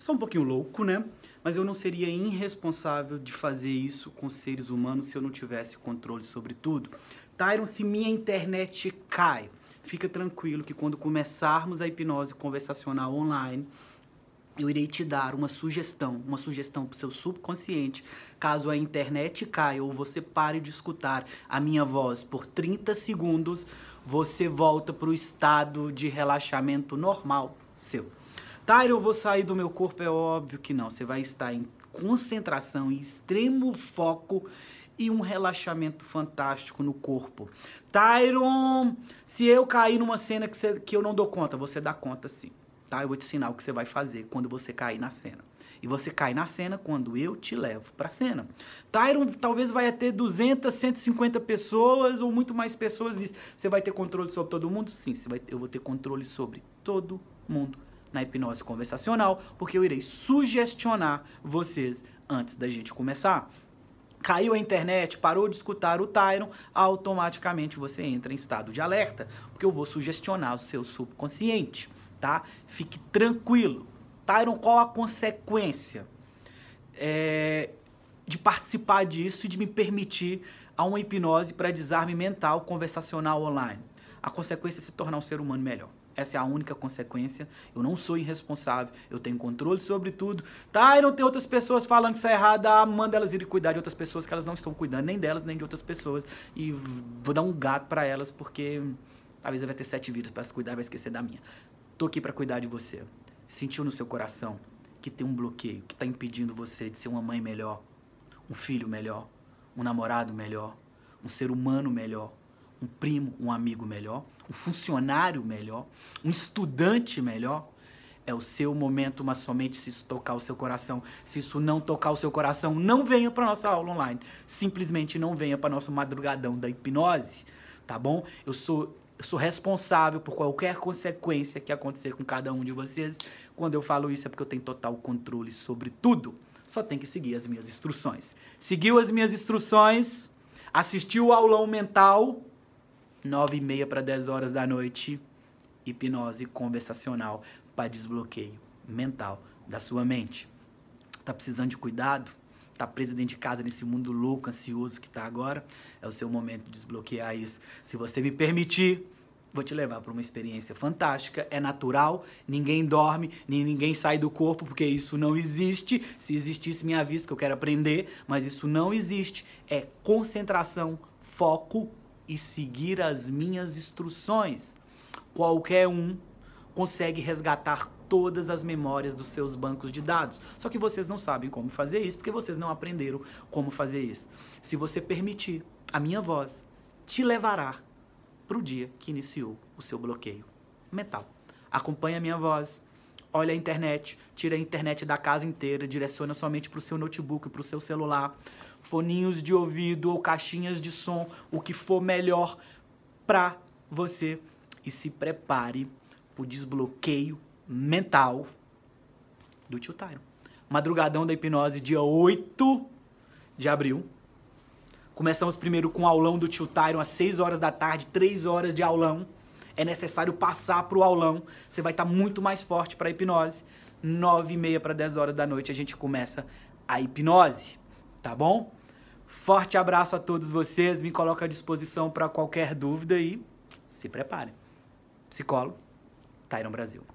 Sou um pouquinho louco, né? Mas eu não seria irresponsável de fazer isso com seres humanos se eu não tivesse controle sobre tudo. Tyron, se minha internet cai, fica tranquilo que quando começarmos a hipnose conversacional online, eu irei te dar uma sugestão, uma sugestão para o seu subconsciente, caso a internet caia ou você pare de escutar a minha voz por 30 segundos, você volta para o estado de relaxamento normal seu. Tyron, eu vou sair do meu corpo? É óbvio que não. Você vai estar em concentração, em extremo foco e um relaxamento fantástico no corpo. Tyron, se eu cair numa cena que, você, que eu não dou conta, você dá conta sim. Tá? Eu vou te ensinar o que você vai fazer quando você cair na cena. E você cai na cena quando eu te levo pra cena. Tyron talvez vai ter 200, 150 pessoas ou muito mais pessoas nisso. Você vai ter controle sobre todo mundo? Sim, vai, eu vou ter controle sobre todo mundo na hipnose conversacional, porque eu irei sugestionar vocês antes da gente começar. Caiu a internet, parou de escutar o Tyron, automaticamente você entra em estado de alerta, porque eu vou sugestionar o seu subconsciente, tá? Fique tranquilo. Tyron, qual a consequência é, de participar disso e de me permitir a uma hipnose para desarme mental conversacional online? A consequência é se tornar um ser humano melhor. Essa é a única consequência. Eu não sou irresponsável, eu tenho controle sobre tudo. Tá, e não tem outras pessoas falando que isso é errado. Ah, manda elas irem cuidar de outras pessoas que elas não estão cuidando, nem delas, nem de outras pessoas. E vou dar um gato para elas, porque talvez ela vai ter sete vidas para se cuidar, vai esquecer da minha. Tô aqui para cuidar de você. Sentiu no seu coração que tem um bloqueio, que tá impedindo você de ser uma mãe melhor, um filho melhor, um namorado melhor, um ser humano melhor um primo, um amigo melhor, um funcionário melhor, um estudante melhor. É o seu momento, mas somente se isso tocar o seu coração. Se isso não tocar o seu coração, não venha para nossa aula online. Simplesmente não venha para nosso madrugadão da hipnose, tá bom? Eu sou eu sou responsável por qualquer consequência que acontecer com cada um de vocês. Quando eu falo isso é porque eu tenho total controle sobre tudo. Só tem que seguir as minhas instruções. Seguiu as minhas instruções, assistiu o aulão mental, 9 e meia para 10 horas da noite, hipnose conversacional para desbloqueio mental da sua mente. Tá precisando de cuidado? Tá presa dentro de casa nesse mundo louco, ansioso que tá agora? É o seu momento de desbloquear isso. Se você me permitir, vou te levar para uma experiência fantástica, é natural, ninguém dorme, nem ninguém sai do corpo, porque isso não existe. Se existisse, me avisa que eu quero aprender, mas isso não existe. É concentração, foco, e seguir as minhas instruções. Qualquer um consegue resgatar todas as memórias dos seus bancos de dados. Só que vocês não sabem como fazer isso, porque vocês não aprenderam como fazer isso. Se você permitir, a minha voz te levará para o dia que iniciou o seu bloqueio mental. Acompanhe a minha voz, olha a internet, tira a internet da casa inteira, direciona somente para o seu notebook, para o seu celular, foninhos de ouvido ou caixinhas de som, o que for melhor para você e se prepare para o desbloqueio mental do Tio Tyron. Madrugadão da Hipnose, dia 8 de abril. Começamos primeiro com o aulão do Tio Tyron às 6 horas da tarde, 3 horas de aulão é necessário passar para o aulão. Você vai estar tá muito mais forte para a hipnose. 9 e meia para 10 horas da noite a gente começa a hipnose, tá bom? Forte abraço a todos vocês, me coloco à disposição para qualquer dúvida e se preparem. Psicólogo, Tairon Brasil.